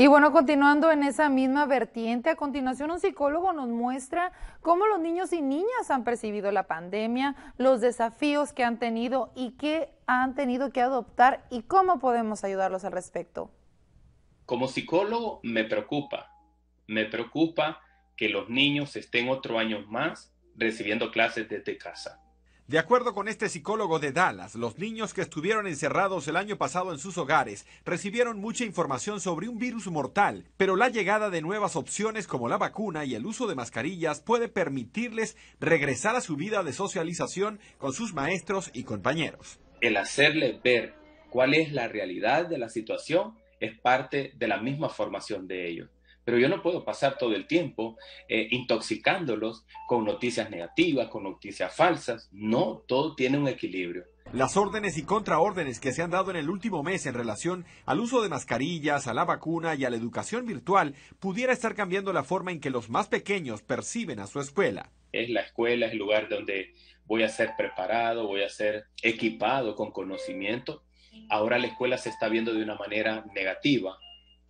Y bueno, continuando en esa misma vertiente, a continuación un psicólogo nos muestra cómo los niños y niñas han percibido la pandemia, los desafíos que han tenido y qué han tenido que adoptar y cómo podemos ayudarlos al respecto. Como psicólogo me preocupa, me preocupa que los niños estén otro año más recibiendo clases desde casa. De acuerdo con este psicólogo de Dallas, los niños que estuvieron encerrados el año pasado en sus hogares recibieron mucha información sobre un virus mortal, pero la llegada de nuevas opciones como la vacuna y el uso de mascarillas puede permitirles regresar a su vida de socialización con sus maestros y compañeros. El hacerle ver cuál es la realidad de la situación es parte de la misma formación de ellos pero yo no puedo pasar todo el tiempo eh, intoxicándolos con noticias negativas, con noticias falsas. No, todo tiene un equilibrio. Las órdenes y contraórdenes que se han dado en el último mes en relación al uso de mascarillas, a la vacuna y a la educación virtual pudiera estar cambiando la forma en que los más pequeños perciben a su escuela. Es la escuela, es el lugar donde voy a ser preparado, voy a ser equipado con conocimiento. Ahora la escuela se está viendo de una manera negativa,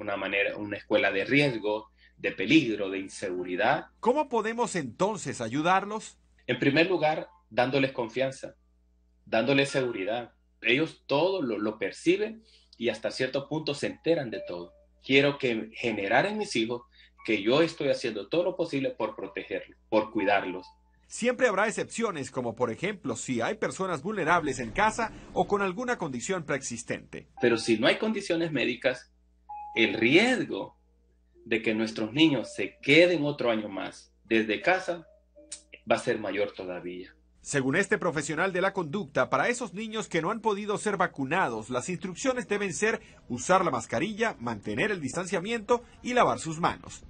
una manera, una escuela de riesgo, de peligro, de inseguridad. ¿Cómo podemos entonces ayudarlos? En primer lugar, dándoles confianza, dándoles seguridad. Ellos todo lo, perciben y hasta cierto punto se enteran de todo. Quiero que generar en mis hijos que yo estoy haciendo todo lo posible por protegerlos, por cuidarlos, Siempre habrá excepciones, como por ejemplo si hay personas vulnerables en casa o con alguna condición preexistente. Pero si no hay condiciones médicas, el riesgo de que nuestros niños se queden otro año más desde casa va a ser mayor todavía. Según este profesional de la conducta, para esos niños que no han podido ser vacunados, las instrucciones deben ser usar la mascarilla, mantener el distanciamiento y lavar sus manos.